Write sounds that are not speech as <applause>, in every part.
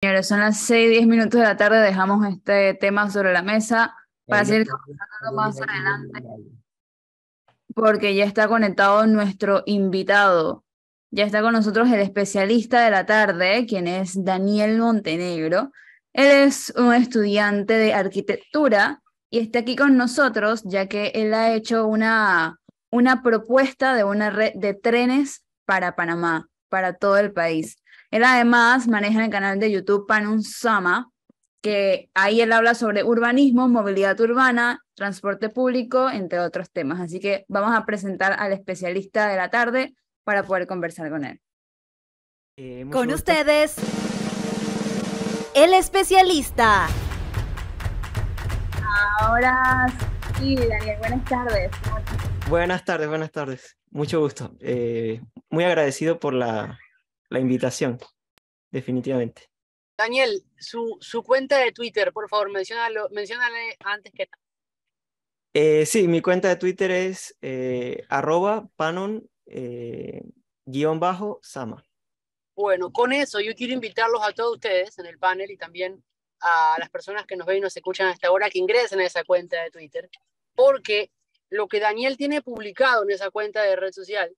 señores, son las 6, 10 minutos de la tarde, dejamos este tema sobre la mesa para seguir conversando más adelante, porque ya está conectado nuestro invitado. Ya está con nosotros el especialista de la tarde, quien es Daniel Montenegro. Él es un estudiante de arquitectura y está aquí con nosotros, ya que él ha hecho una, una propuesta de una red de trenes para Panamá, para todo el país. Él además maneja el canal de YouTube Panun Sama, que ahí él habla sobre urbanismo, movilidad urbana, transporte público, entre otros temas. Así que vamos a presentar al especialista de la tarde para poder conversar con él. Eh, con ustedes, el especialista. Ahora sí, Daniel, buenas tardes. Buenas tardes, buenas tardes. Mucho gusto. Eh, muy agradecido por la, la invitación, definitivamente. Daniel, su, su cuenta de Twitter, por favor, mencionalo, menciónale antes que nada. Eh, sí, mi cuenta de Twitter es eh, arroba panon eh, bajo sama. Bueno, con eso yo quiero invitarlos a todos ustedes en el panel y también a las personas que nos ven y nos escuchan hasta ahora que ingresen a esa cuenta de Twitter, porque lo que Daniel tiene publicado en esa cuenta de red social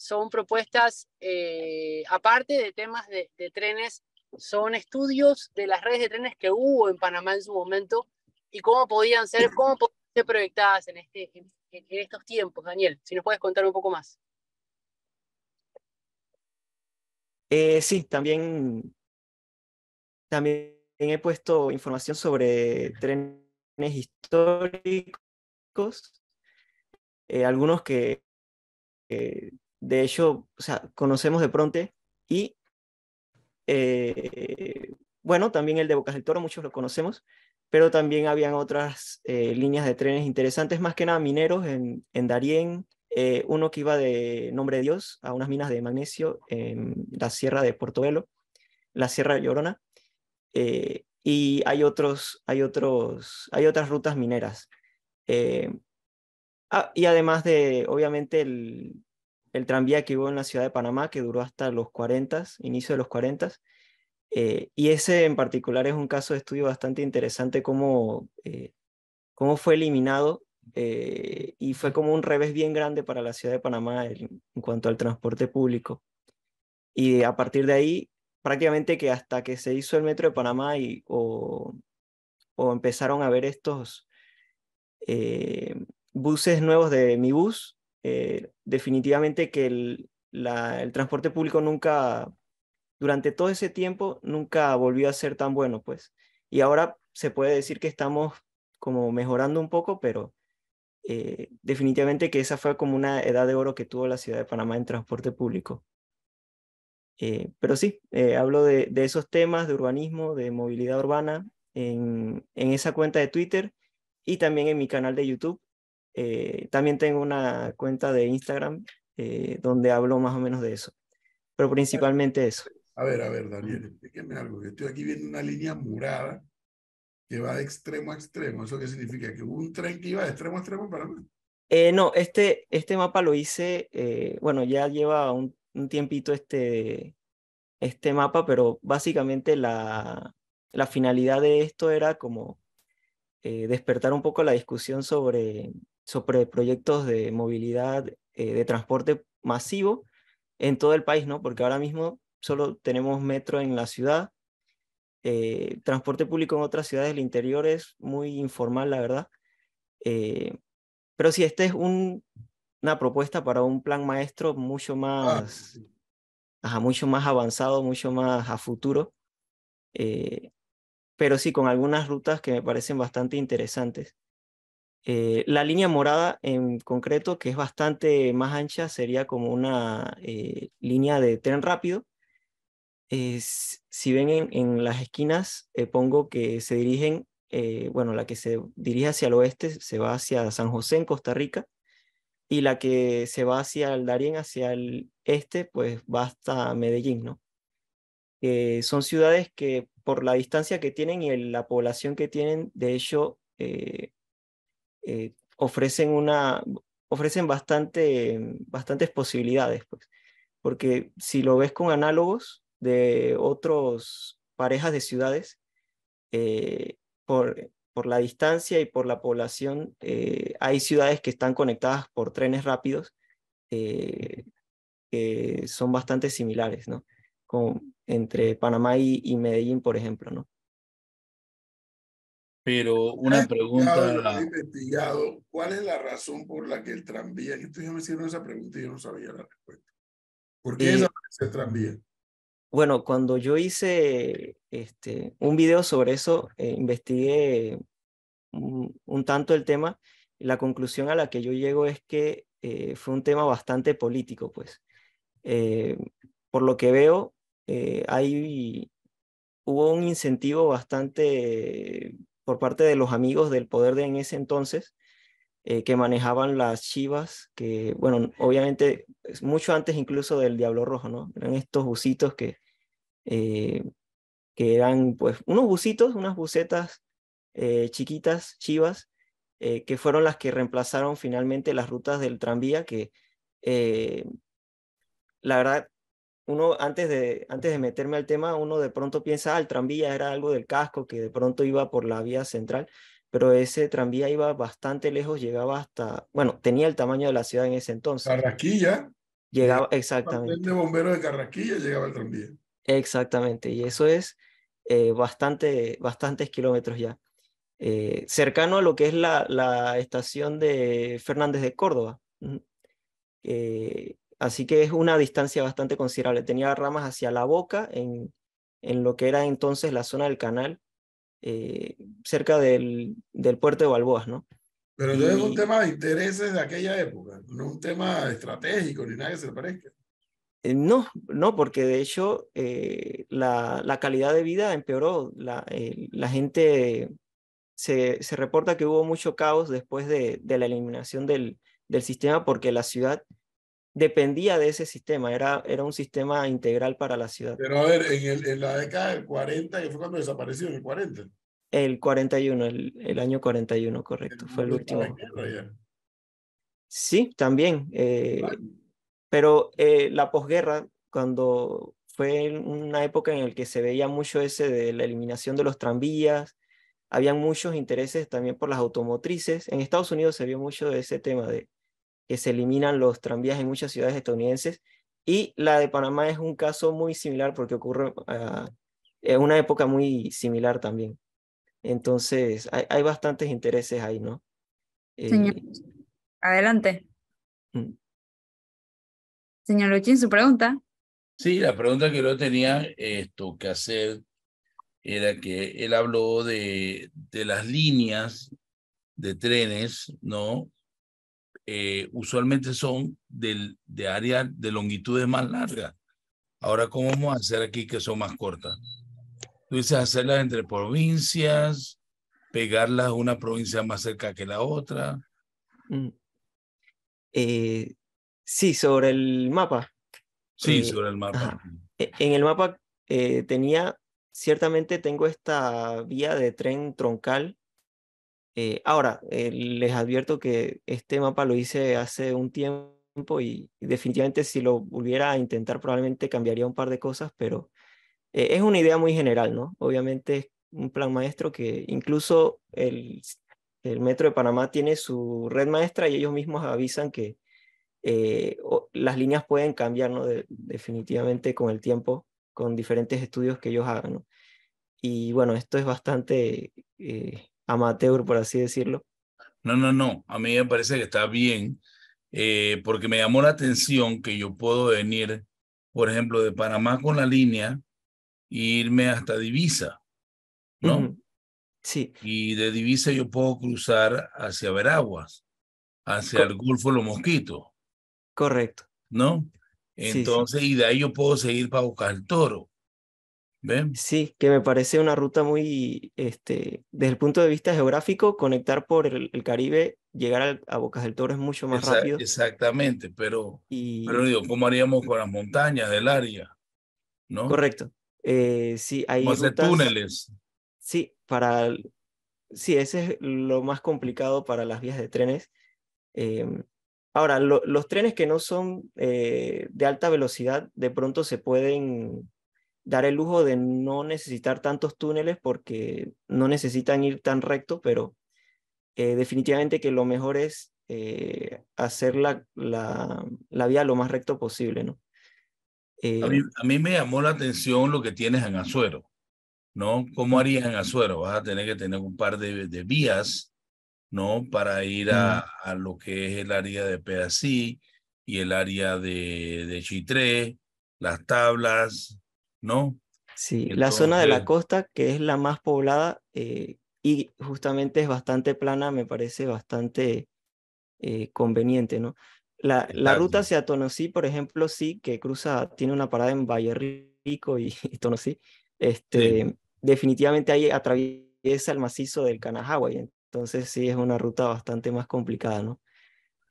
son propuestas, eh, aparte de temas de, trenes, son estudios de las redes de trenes que hubo en Panamá en su momento y cómo podían ser, cómo podían ser proyectadas en, este, en, estos tiempos. Daniel, si nos puedes contar un poco más. Eh, sí, también, también he puesto información sobre trenes históricos, eh, algunos que de hecho, o sea, conocemos de pronto y, eh, bueno, también el de boca del Toro, muchos lo conocemos, pero también habían otras eh, líneas de trenes interesantes, más que nada mineros en, en Darién, eh, uno que iba de Nombre de Dios a unas minas de magnesio en la sierra de Portobelo, la sierra de Llorona, y hay, otros, hay, otros, hay otras rutas mineras. Ah, y además de, obviamente, el, el tranvía que hubo en la ciudad de Panamá, que duró hasta los 40, inicio de los 40. Eh, y ese en particular es un caso de estudio bastante interesante, cómo, eh, cómo fue eliminado eh, y fue como un revés bien grande para la ciudad de Panamá en, cuanto al transporte público. Y a partir de ahí, prácticamente que hasta que se hizo el metro de Panamá y, o, o empezaron a ver estos buses nuevos de mi bus, eh, definitivamente que el, transporte público nunca, durante todo ese tiempo, nunca volvió a ser tan bueno, pues. Y ahora se puede decir que estamos como mejorando un poco, pero eh, definitivamente que esa fue como una edad de oro que tuvo la ciudad de Panamá en transporte público. Eh, pero sí, hablo de, esos temas de urbanismo, de movilidad urbana, en esa cuenta de Twitter y también en mi canal de YouTube, eh, también tengo una cuenta de Instagram eh, donde hablo más o menos de eso, pero principalmente eso. A ver, a ver, Daniel, explíqueme algo. que estoy aquí viendo una línea murada que va de extremo a extremo. ¿Eso qué significa? ¿Que hubo un tren que iba de extremo a extremo para mí? Eh, no, este, este mapa lo hice, bueno, ya lleva un, tiempito este, este mapa, pero básicamente la, la finalidad de esto era como despertar un poco la discusión sobre sobre proyectos de movilidad, eh, de transporte masivo en todo el país, ¿no? Porque ahora mismo solo tenemos metro en la ciudad, eh, transporte público en otras ciudades del interior es muy informal, la verdad. Eh, pero si esta es una propuesta para un plan maestro mucho ah. más, mucho más avanzado, mucho más a futuro. pero sí, con algunas rutas que me parecen bastante interesantes. Eh, la línea morada en concreto, que es bastante más ancha, sería como una eh, línea de tren rápido. Eh, si ven en, las esquinas, pongo que se dirigen, bueno, la que se dirige hacia el oeste se va hacia San José en Costa Rica y la que se va hacia el Darién, hacia el este, pues va hasta Medellín, ¿no? son ciudades que por la distancia que tienen y la población que tienen, de hecho, eh, ofrecen, una, ofrecen bastante, bastantes posibilidades, pues. porque si lo ves con análogos de otras parejas de ciudades, eh, por, por, la distancia y por la población, eh, hay ciudades que están conectadas por trenes rápidos que son bastante similares, ¿no? entre Panamá y, y Medellín, por ejemplo, ¿no? Pero una pregunta. investigado cuál es la razón por la que el tranvía, que me hicieron esa pregunta y yo no sabía la respuesta. ¿Por qué eh, el tranvía? Bueno, cuando yo hice este, un video sobre eso, eh, investigué un, tanto el tema. La conclusión a la que yo llego es que eh, fue un tema bastante político, pues. Eh, por lo que veo, hay, hubo un incentivo bastante por parte de los amigos del poder de en ese entonces, eh, que manejaban las chivas, que, bueno, obviamente, es mucho antes incluso del Diablo Rojo, ¿no? Eran estos busitos que, eh, que eran, pues, unos busitos, unas bucetas eh, chiquitas, chivas, que fueron las que reemplazaron finalmente las rutas del tranvía, que la verdad uno antes de, antes de meterme al tema, uno de pronto piensa, ah, el tranvía era algo del casco que de pronto iba por la vía central, pero ese tranvía iba bastante lejos, llegaba hasta, bueno, tenía el tamaño de la ciudad en ese entonces. Carraquilla. Llegaba, exactamente. El de bomberos de Carraquilla llegaba el tranvía. Exactamente, y eso es eh, bastante, bastantes kilómetros ya. Eh, cercano a lo que es la, la estación de Fernández de Córdoba. Eh, Así que es una distancia bastante considerable. Tenía ramas hacia la boca, en, en lo que era entonces la zona del canal, eh, cerca del, del, puerto de Balboas, ¿no? Pero entonces un tema de intereses de aquella época, no un tema estratégico ni nada que se parezca. Eh, no, no, porque de hecho eh, la, la, calidad de vida empeoró. La, la gente se, se, reporta que hubo mucho caos después de, de la eliminación del, del, sistema porque la ciudad dependía de ese sistema, era, era un sistema integral para la ciudad. Pero a ver, en, el, en la década del 40, qué fue cuando desapareció, en el 40. El 41, el, año 41, correcto, fue el último. sí, también. Eh, pero eh, la posguerra, cuando fue una época en la que se veía mucho ese de la eliminación de los tranvías, habían muchos intereses también por las automotrices. En Estados Unidos se vio mucho de ese tema de que se eliminan los tranvías en muchas ciudades estadounidenses. Y la de Panamá es un caso muy similar porque ocurre ah, en una época muy similar también. Entonces, hay, hay bastantes intereses ahí, ¿no? Eh, adelante. Mm. Señor Luchín, su pregunta. Sí, la pregunta que yo tenía esto que hacer era que él habló de, de las líneas de trenes, ¿no? Eh, usualmente son del, de área de longitudes más largas. Ahora, ¿cómo vamos a hacer aquí que son más cortas? Tú dices hacerlas entre provincias, pegarlas una provincia más cerca que la otra. Mm. Eh, sí, sobre el mapa. Sí, eh, sobre el mapa. E, en el mapa tenía, ciertamente tengo esta vía de tren troncal eh, ahora, eh, les advierto que este mapa lo hice hace un tiempo y, definitivamente si lo volviera a intentar probablemente cambiaría un par de cosas, pero eh, es una idea muy general, ¿no? Obviamente es un plan maestro que incluso el, Metro de Panamá tiene su red maestra y ellos mismos avisan que las líneas pueden cambiar, ¿no? definitivamente con el tiempo, con diferentes estudios que ellos hagan, ¿no? Y bueno, esto es bastante amateur, por así decirlo? No, no, no. A mí me parece que está bien, eh, porque me llamó la atención que yo puedo venir, por ejemplo, de Panamá con la línea e irme hasta Divisa, ¿no? Sí. Y de Divisa yo puedo cruzar hacia Veraguas, hacia el Golfo de los Mosquitos. Correcto. ¿No? Entonces, y de ahí yo puedo seguir para buscar el toro. Sí, que me parece una ruta muy, este, desde el punto de vista geográfico, conectar por el, Caribe, llegar a Bocas del Toro es mucho más rápido. Exactamente, pero, pero digo, ¿cómo haríamos con las montañas del área? ¿No? Correcto. Eh, sí, hay túneles. Sí, para, sí, ese es lo más complicado para las vías de trenes. Em, ahora, los trenes que no son eh, de alta velocidad, de pronto se pueden dar el lujo de no necesitar tantos túneles porque no necesitan ir tan recto, pero eh, definitivamente que lo mejor es eh, hacer la, la, vía lo más recto posible, ¿no? Eh, a, mí, me llamó la atención lo que tienes en Azuero, ¿no? ¿Cómo harías en Azuero? Vas a tener que tener un par de, vías, ¿no? Para ir a, lo que es el área de Pedací y el área de, de Chitré, las tablas, ¿no? Sí, la zona de la costa, que es la más poblada eh, y justamente es bastante plana, me parece bastante eh, conveniente, ¿no? La, la ruta hacia Tonosí, por ejemplo, sí, que cruza, tiene una parada en Valle Rico y, <laughs> Tonosí, este, definitivamente ahí atraviesa el macizo del Kanahagua, y entonces sí es una ruta bastante más complicada, ¿no?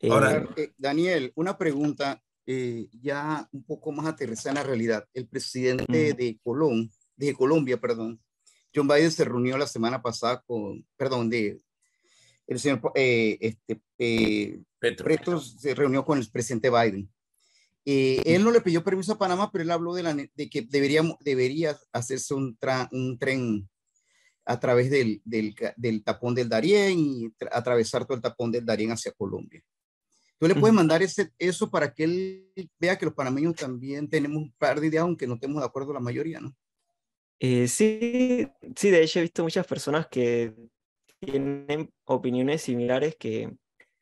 Ahora, eh, Daniel, una pregunta eh, ya un poco más aterrizada en la realidad. El presidente de de Colombia, perdón, John Biden se reunió la semana pasada con, perdón, de el señor eh, este, eh, Petro. se reunió con el presidente Biden. él no le pidió permiso a Panamá, pero él habló de, que debería, debería hacerse un, tren a través del, del, tapón del Darién y atravesar todo el tapón del Darién hacia Colombia. Tú le puedes mandar ese, eso para que él vea que los panameños también tenemos un par de ideas, aunque no estemos de acuerdo la mayoría, ¿no? Eh, sí, sí, de hecho he visto muchas personas que tienen opiniones similares que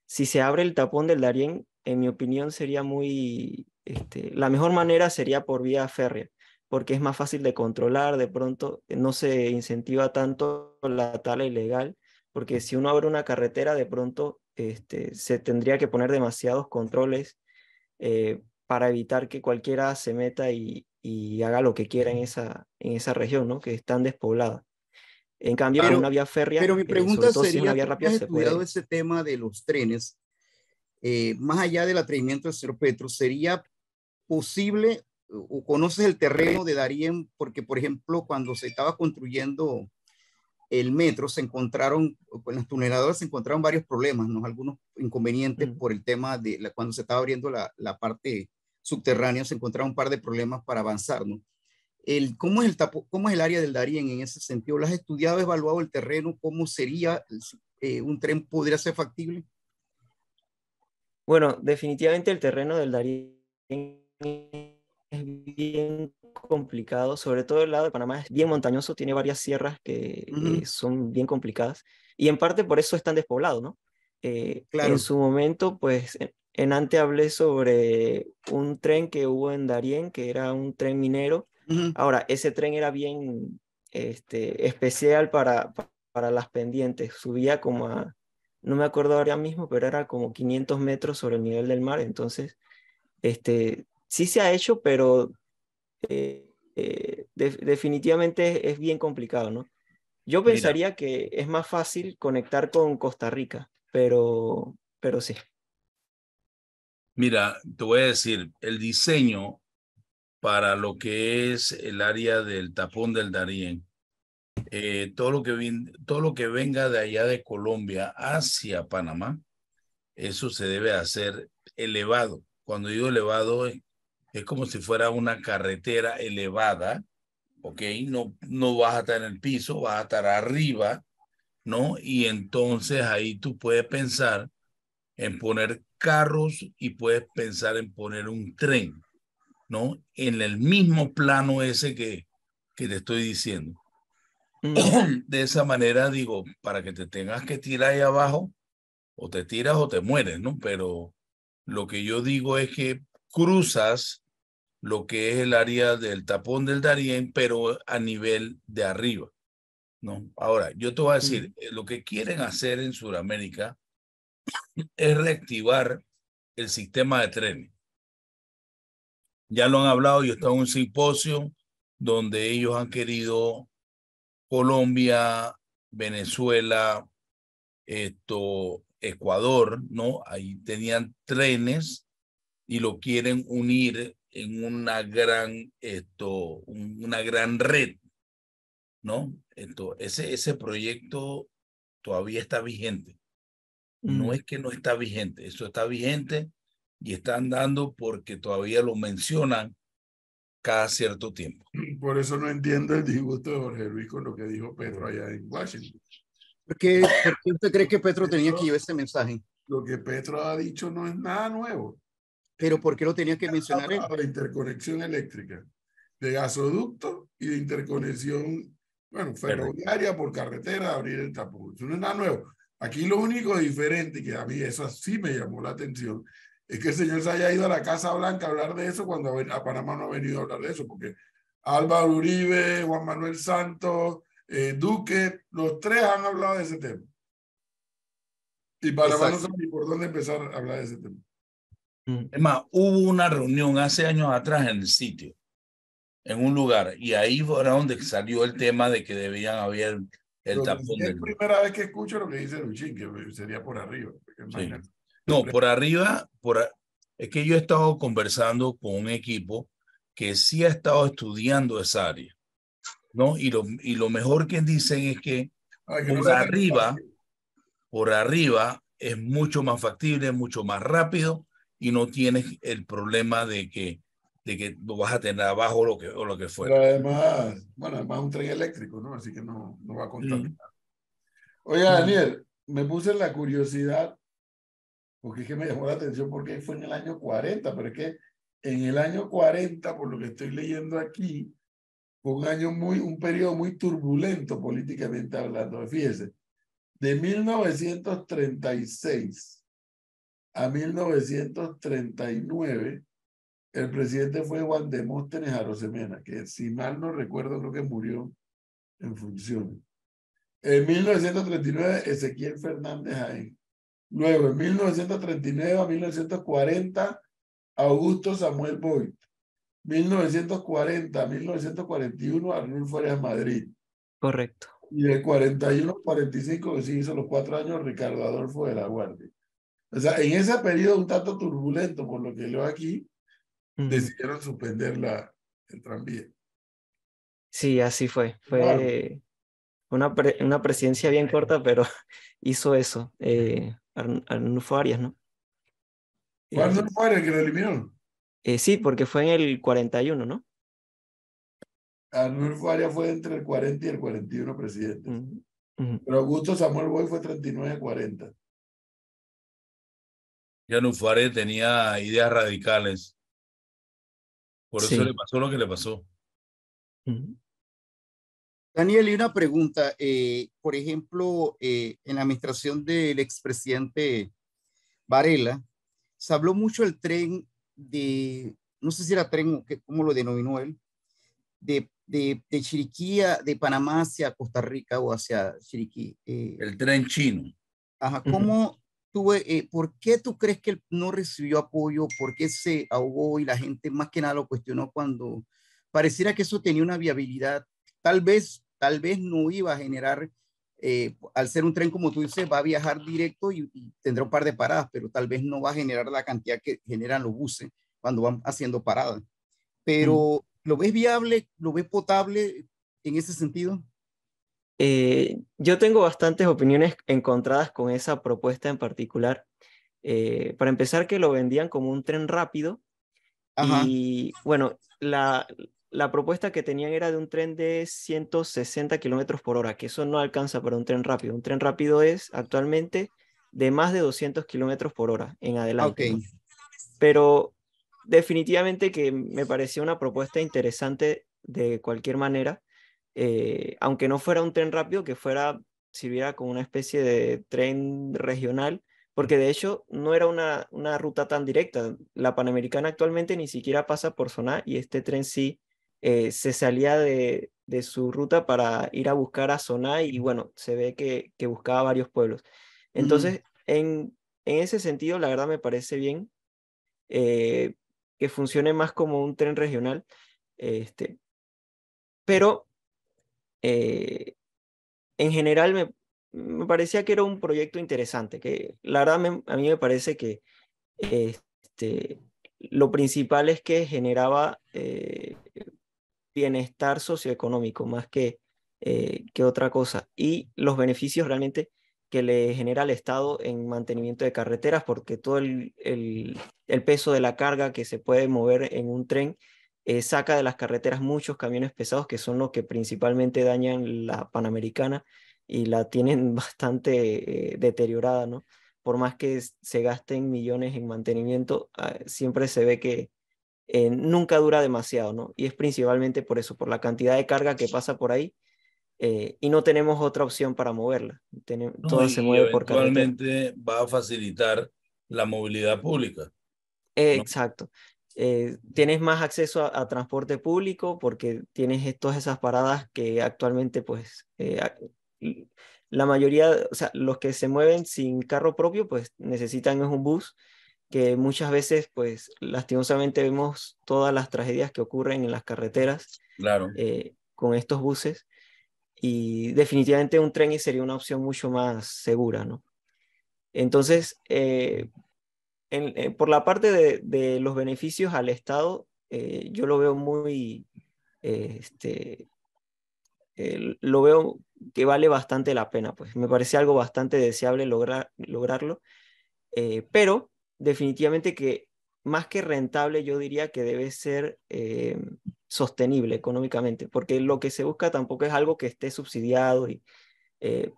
si se abre el tapón del Darién, en mi opinión sería muy, este, la mejor manera sería por vía férrea, porque es más fácil de controlar, de pronto no se incentiva tanto la tala ilegal, porque si uno abre una carretera, de pronto este, se tendría que poner demasiados controles eh, para evitar que cualquiera se meta y, haga lo que quiera en esa, en esa región, ¿no? que es tan despoblada. En cambio, pero, una vía férrea, pero mi eh, pregunta sería, si una vía rápida, estudiado ese tema de los trenes, eh, más allá del atrevimiento de Cerro Petro, ¿sería posible o conoces el terreno de Darien? Porque, por ejemplo, cuando se estaba construyendo el metro se encontraron, con las tuneladoras se encontraron varios problemas, ¿no? algunos inconvenientes mm. por el tema de cuando se estaba abriendo la, la, parte subterránea, se encontraron un par de problemas para avanzar. ¿no? El, ¿cómo, es el tapo, ¿Cómo es el área del Darien en ese sentido? ¿Las has estudiado, evaluado el terreno? ¿Cómo sería eh, un tren? ¿Podría ser factible? Bueno, definitivamente el terreno del Darien es bien complicado, sobre todo el lado de Panamá es bien montañoso, tiene varias sierras que eh, son bien complicadas y en parte por eso es tan despoblado, ¿no? Eh, en su momento, pues en Ante hablé sobre un tren que hubo en Darién, que era un tren minero. Ahora, ese tren era bien este, especial para, para las pendientes, subía como a, no me acuerdo ahora mismo, pero era como 500 metros sobre el nivel del mar, entonces, este, sí se ha hecho, pero eh, eh, definitivamente es, bien complicado, ¿no? Yo pensaría que es más fácil conectar con Costa Rica, pero, pero sí. Mira, te voy a decir, el diseño para lo que es el área del tapón del Darién, eh, todo, lo que todo lo que venga de allá de Colombia hacia Panamá, eso se debe hacer elevado. Cuando digo elevado, es como si fuera una carretera elevada, ¿ok? No, no vas a estar en el piso, vas a estar arriba, ¿no? Y entonces ahí tú puedes pensar en poner carros y puedes pensar en poner un tren, ¿no? En el mismo plano ese que, que te estoy diciendo. Mm. <clears throat> De esa manera digo, para que te tengas que tirar ahí abajo, o te tiras o te mueres, ¿no? Pero lo que yo digo es que cruzas lo que es el área del tapón del Darien, pero a nivel de arriba. ¿no? Ahora, yo te voy a decir, eh, lo que quieren hacer en Sudamérica <clears throat> es reactivar el sistema de trenes. Ya lo han hablado, yo estaba en un simposio donde ellos han querido Colombia, Venezuela, esto, Ecuador, ¿no? Ahí tenían trenes y lo quieren unir en una gran, esto, una gran red, ¿no? Entonces, ese, ese proyecto todavía está vigente. No mm. es que no está vigente, eso está vigente y están dando porque todavía lo mencionan cada cierto tiempo. <clears throat> Por eso no entiendo el disgusto de Jorge Luis con lo que dijo Pedro allá en Washington. ¿Por qué, usted cree que Petro tenía que llevar ese mensaje? Lo que Petro ha dicho no es nada nuevo. Pero ¿por qué lo tenía que mencionar? La, la interconexión eléctrica de gasoducto y de interconexión, bueno, ferroviaria por carretera, abrir el tapón. Eso no es nada nuevo. Aquí lo único diferente que a mí eso sí me llamó la atención es que el señor se haya ido a la Casa Blanca a hablar de eso cuando a Panamá no ha venido a hablar de eso, porque Álvaro Uribe, Juan Manuel Santos, eh, Duque, los tres han hablado de ese tema. Y Panamá no sabe ni por dónde empezar a hablar de ese tema. Mm. Es más, hubo una reunión hace años atrás en el sitio, en un lugar, y ahí fue donde salió el tema de que debían haber el tapón. Es la primera vez que escucho lo que dice Luchín, que sería por arriba. No, por arriba, por, es que yo he estado conversando con un equipo que sí ha estado estudiando esa área, ¿no? Y lo, y lo mejor que dicen es que, por arriba, por arriba es mucho más factible, mucho más rápido, y no tienes el problema de que, de que vas a tener abajo lo que, o lo que fuera. Pero además, bueno, además un tren eléctrico, ¿no? Así que no, no va a contaminar. oye Oiga, Daniel, me puse la curiosidad, porque es que me llamó la atención, porque fue en el año 40, pero es que en el año 40, por lo que estoy leyendo aquí, fue un año muy, un periodo muy turbulento políticamente hablando, fíjese, de 1936 a 1939, el presidente fue Juan Demóstenes Arosemena, que si mal no recuerdo, creo que murió en funciones. En 1939, Ezequiel Fernández Jaén. Luego, en 1939 a 1940, Augusto Samuel Boyd. 1940 a 1941, Arnulfo Arias Madrid. Correcto. Y de 41 a 45, que sí hizo los cuatro años, Ricardo Adolfo de la Guardia. O sea, en ese periodo un tanto turbulento, por lo que leo aquí, decidieron suspender la, el tranvía. Sí, así fue. Fue una, una presidencia bien corta, pero <laughs> hizo eso. Eh, Arnulfo Arias, ¿no? ¿Fue eh, Arnulfo Arias que lo eliminó? Eh, sí, porque fue en el 41, ¿no? Arnulfo Arias fue entre el 40 y el 41 presidente. Pero Augusto Samuel Boy fue 39-40. Yanufare tenía ideas radicales. Por eso le pasó lo que le pasó. Daniel, y una pregunta. Eh, por ejemplo, eh, en la administración del expresidente Varela, se habló mucho el tren de, no sé si era tren, o ¿cómo lo denominó él? De, de, de Chiriquí, de Panamá hacia Costa Rica o hacia Chiriquí. Eh. el tren chino. Ajá, ¿cómo, tuve, eh, ¿por qué tú crees que no recibió apoyo? ¿Por qué se ahogó y la gente más que nada lo cuestionó cuando pareciera que eso tenía una viabilidad? Tal vez, tal vez no iba a generar, eh, al ser un tren como tú dices, va a viajar directo y, tendrá un par de paradas, pero tal vez no va a generar la cantidad que generan los buses cuando van haciendo paradas. Mm. Pero, ¿lo ves viable? ¿Lo ves potable en ese sentido? Eh, yo tengo bastantes opiniones encontradas con esa propuesta en particular. Eh, para empezar, que lo vendían como un tren rápido. Ajá. Y bueno, la, la, propuesta que tenían era de un tren de 160 kilómetros por hora, que eso no alcanza para un tren rápido. Un tren rápido es actualmente de más de 200 kilómetros por hora en adelante. Pero definitivamente que me pareció una propuesta interesante de cualquier manera eh, aunque no fuera un tren rápido, que fuera, sirviera como una especie de tren regional, porque de hecho no era una, una ruta tan directa. La Panamericana actualmente ni siquiera pasa por Soná y este tren sí eh, se salía de, su ruta para ir a buscar a Soná y bueno, se ve que, buscaba varios pueblos. Entonces, en, ese sentido, la verdad me parece bien eh, que funcione más como un tren regional. Este, pero eh, en general me, parecía que era un proyecto interesante, que la verdad a mí me parece que este, lo principal es que generaba eh, bienestar socioeconómico más que, eh, que otra cosa y los beneficios realmente que le genera al Estado en mantenimiento de carreteras, porque todo el peso de la carga que se puede mover en un tren eh, saca de las carreteras muchos camiones pesados que son los que principalmente dañan la Panamericana y la tienen <laughs> bastante eh, deteriorada, ¿no? Por más que se gasten millones en mantenimiento, ah, siempre se ve que eh, nunca dura demasiado, ¿no? Y es principalmente por eso, por la cantidad de carga que pasa por ahí y no tenemos otra opción para moverla. todo se mueve por carretera. va a facilitar la movilidad pública. Exacto. Eh, tienes más acceso a, transporte público porque tienes todas esas paradas que actualmente pues eh, la mayoría, o sea, los que se mueven sin carro propio pues necesitan es un bus que muchas veces pues lastimosamente vemos todas las tragedias que ocurren en las carreteras claro. Eh, con estos buses y definitivamente un tren sería una opción mucho más segura, ¿no? Entonces, eh, por la parte de, los beneficios al Estado, eh, yo lo veo muy, eh, este, lo veo que vale bastante la pena, pues me parece algo bastante deseable lograr, lograrlo, pero definitivamente que más que rentable, yo diría que debe ser sostenible económicamente, porque lo que se busca tampoco es algo que esté subsidiado y,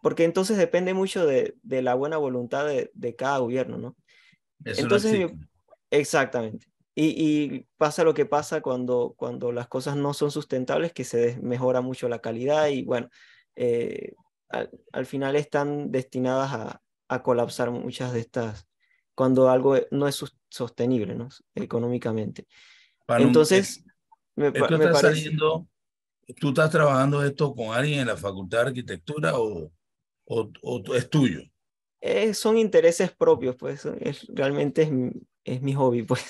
porque entonces depende mucho de, la buena voluntad de, cada gobierno, ¿no? Entonces, exactamente. Y, pasa lo que pasa cuando, cuando las cosas no son sustentables, que se mejora mucho la calidad y bueno, eh, al, final están destinadas a, colapsar muchas de estas, cuando algo e, no es sostenible ¿no? económicamente. Entonces, me, tú, parece... saliendo, ¿tú estás trabajando esto con alguien en la Facultad de Arquitectura o, o es tuyo? Eh, son intereses propios, pues realmente es, mi hobby, <laughs> pues,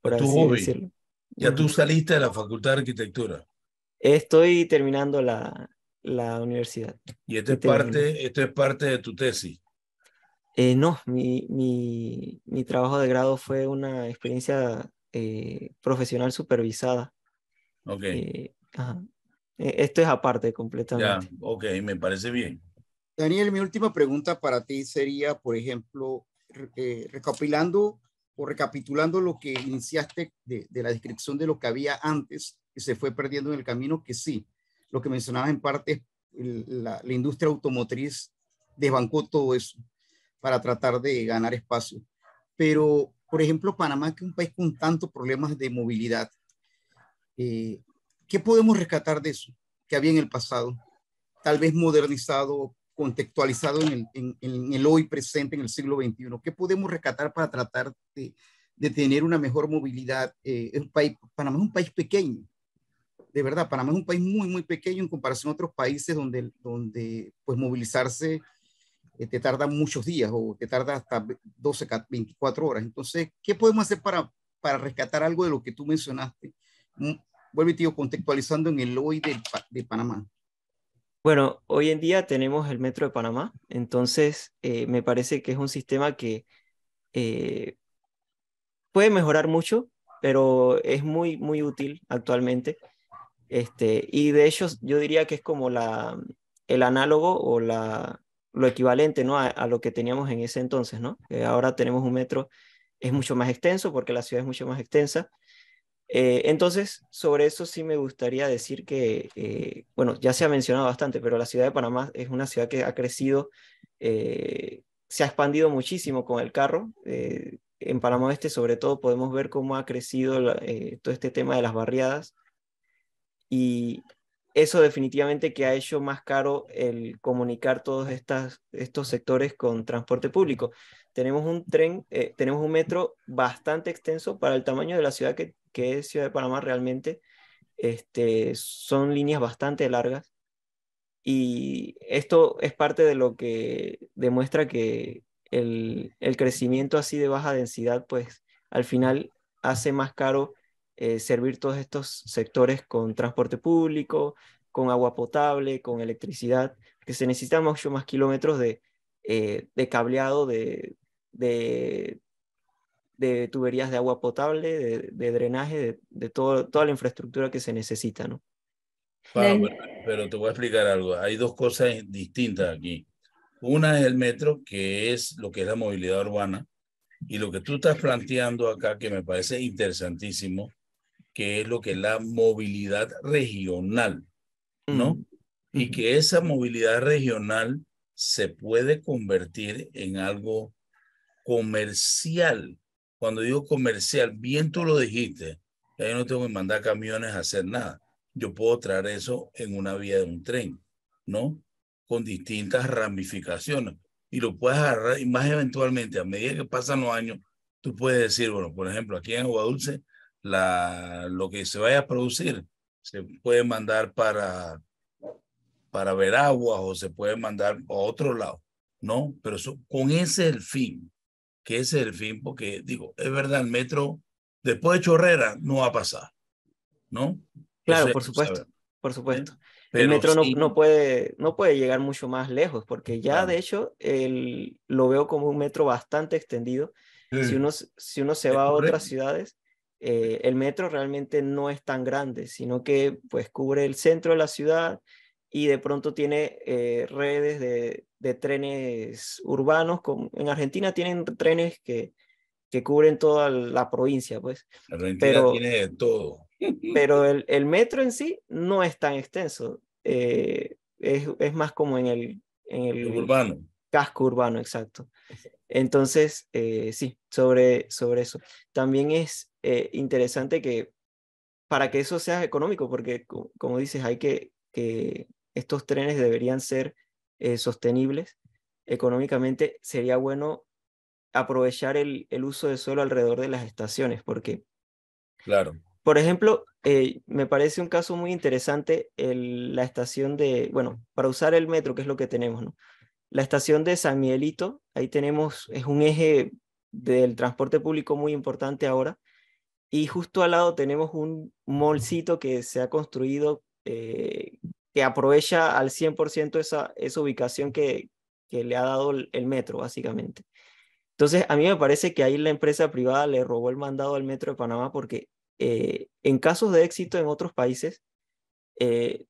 por así hobby? decirlo. Ya tú saliste de la Facultad de Arquitectura. Estoy terminando la, la universidad. ¿Y esto es, parte, esto es parte de tu tesis? Eh, no, mi, trabajo de grado fue una experiencia eh, profesional supervisada. Ok. Esto es aparte completamente. Ya, ok, me parece bien. Daniel, mi última pregunta para ti sería, por ejemplo, eh, recapitulando o recapitulando lo que iniciaste de, la descripción de lo que había antes y se fue perdiendo en el camino, que sí, lo que mencionabas en parte la, industria automotriz desbancó todo eso para tratar de ganar espacio. Pero, por ejemplo, Panamá, que es un país con tantos problemas de movilidad, eh, ¿qué podemos rescatar de eso que había en el pasado? Tal vez modernizado, contextualizado en el, hoy presente, en el siglo XXI. ¿Qué podemos rescatar para tratar de, tener una mejor movilidad? Eh, país, Panamá es un país pequeño, de verdad, Panamá es un país muy, muy pequeño en comparación a otros países donde, donde pues, movilizarse eh, te tarda muchos días o te tarda hasta 12, 24 horas. Entonces, ¿qué podemos hacer para, para rescatar algo de lo que tú mencionaste? Mm, Vuelve, tío, contextualizando en el hoy de Panamá. Bueno, hoy en día tenemos el Metro de Panamá, entonces eh, me parece que es un sistema que eh, puede mejorar mucho, pero es muy, muy útil actualmente. Este, y de hecho yo diría que es como la, el análogo o la, lo equivalente ¿no? a, lo que teníamos en ese entonces, ¿no? Eh, ahora tenemos un metro, es mucho más extenso porque la ciudad es mucho más extensa eh, entonces, sobre eso sí me gustaría decir que, eh, bueno, ya se ha mencionado bastante, pero la ciudad de Panamá es una ciudad que ha crecido, eh, se ha expandido muchísimo con el carro. en Panamá Oeste sobre todo, podemos ver cómo ha crecido todo este tema de las barriadas. Y eso definitivamente que ha hecho más caro el comunicar todos estas, estos sectores con transporte público. Tenemos un tren, tenemos un metro bastante extenso para el tamaño de la ciudad que que es Ciudad de Panamá realmente, este, son líneas bastante largas. Y esto es parte de lo que demuestra que el, crecimiento así de baja densidad, pues al final hace más caro eh, servir todos estos sectores con transporte público, con agua potable, con electricidad, que se necesitan mucho más kilómetros de, eh, cableado, de de tuberías de agua potable, de, drenaje, de, todo, toda la infraestructura que se necesita, ¿no? pero te voy a explicar algo. Hay dos cosas distintas aquí. Una es el metro, que es lo que es la movilidad urbana, y lo que tú estás planteando acá, que me parece interesantísimo, que es lo que es la movilidad regional, ¿no? Y que esa movilidad regional se puede convertir en algo comercial, cuando digo comercial, bien tú lo dijiste, yo no tengo que mandar camiones a hacer nada. Yo puedo traer eso en una vía de un tren, ¿no? Con distintas ramificaciones. Y lo puedes agarrar, y más eventualmente, a medida que pasan los años, tú puedes decir, bueno, por ejemplo, aquí en Agua Dulce, la, lo que se vaya a producir se puede mandar para, para agua o se puede mandar a otro lado, ¿no? Pero eso, con ese es el fin que ese es el fin, porque digo, es verdad, el metro después de Chorrera no va a pasar, ¿no? Claro, por supuesto, ¿eh? por supuesto. el metro no, puede, no puede llegar mucho más lejos, porque ya de hecho el, lo veo como un metro bastante extendido. Si, uno, si uno se va a otras ciudades, eh, el metro realmente no es tan grande, sino que pues cubre el centro de la ciudad y de pronto tiene eh, redes de, de trenes urbanos. como en Argentina tienen trenes que, que cubren toda la provincia, pues. Argentina tiene todo. Pero <laughs> el, metro en sí no es tan extenso. Eh, es, más como en el, en el, urbano. casco urbano, exacto. Entonces, eh, sí, sobre, sobre eso. También es eh, interesante que para que eso sea económico, porque como dices, hay que, que estos trenes deberían ser eh, sostenibles económicamente, sería bueno aprovechar el, uso de suelo alrededor de las estaciones, porque, claro. por ejemplo, eh, me parece un caso muy interesante el, la estación de, bueno, para usar el metro, que es lo que tenemos, ¿no? La estación de San Miguelito, ahí tenemos, es un eje del transporte público muy importante ahora, y justo al lado tenemos un molcito que se ha construido eh, aprovecha al 100% esa, ubicación que, le ha dado el metro, básicamente. Entonces, a mí me parece que ahí la empresa privada le robó el mandado al metro de Panamá porque eh, en casos de éxito en otros países, eh,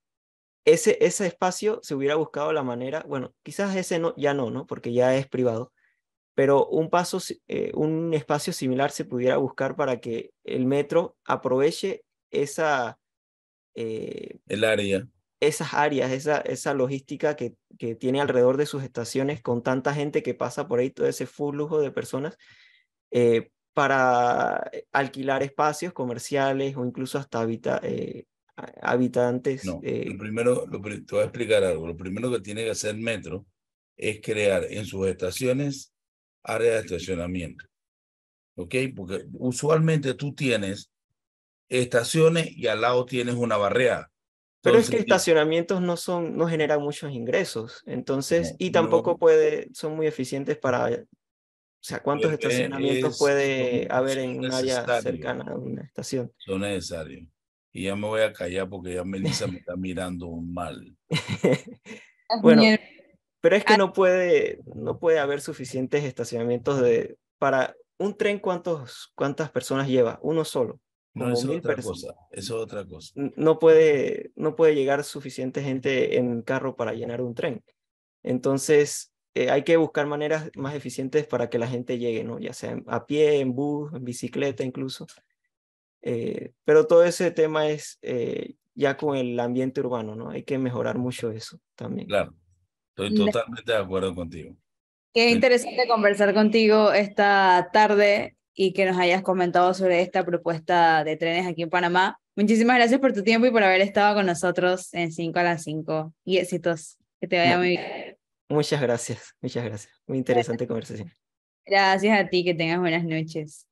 ese, ese espacio se hubiera buscado la manera, bueno, quizás ese no, ya no, ¿no? Porque ya es privado, pero un, paso, eh, un espacio similar se pudiera buscar para que el metro aproveche esa... el área esas áreas, esa, logística que, que, tiene alrededor de sus estaciones con tanta gente que pasa por ahí, todo ese flujo de personas, eh, para eh, alquilar espacios comerciales o incluso hasta eh, habitantes. No, primero, te voy a explicar algo. Lo primero que tiene que hacer Metro es crear en sus estaciones áreas de estacionamiento. ¿Ok? Porque usualmente tú tienes estaciones y al lado tienes una barrera. Pero es que estacionamientos no son, no generan muchos ingresos, entonces, y tampoco puede, son muy eficientes para, o sea, cuántos estacionamientos puede haber en un área cercana a una estación. Son necesarios. Y ya me voy a callar porque ya Melissa me está mirando mal. <laughs> bueno, pero es que ah. no puede, no puede haber suficientes estacionamientos de, para un tren, ¿cuántos, ¿cuántas personas lleva? Uno solo. No, eso es otra cosa. es otra cosa. No puede, no puede llegar suficiente gente en carro para llenar un tren. Entonces, eh, hay que buscar maneras más eficientes para que la gente llegue, ¿no? Ya sea a pie, en bus, en bicicleta incluso. Eh, pero todo ese tema es eh, ya con el ambiente urbano, ¿no? Hay que mejorar mucho eso también. Claro, estoy totalmente de acuerdo contigo. Qué interesante conversar contigo esta tarde y que nos hayas comentado sobre esta propuesta de trenes aquí en Panamá. Muchísimas gracias por tu tiempo y por haber estado con nosotros en 5 a las 5. Y éxitos. Que te vaya muy bien. Muchas gracias, muchas gracias. Muy interesante conversación. Gracias a ti, que tengas buenas noches.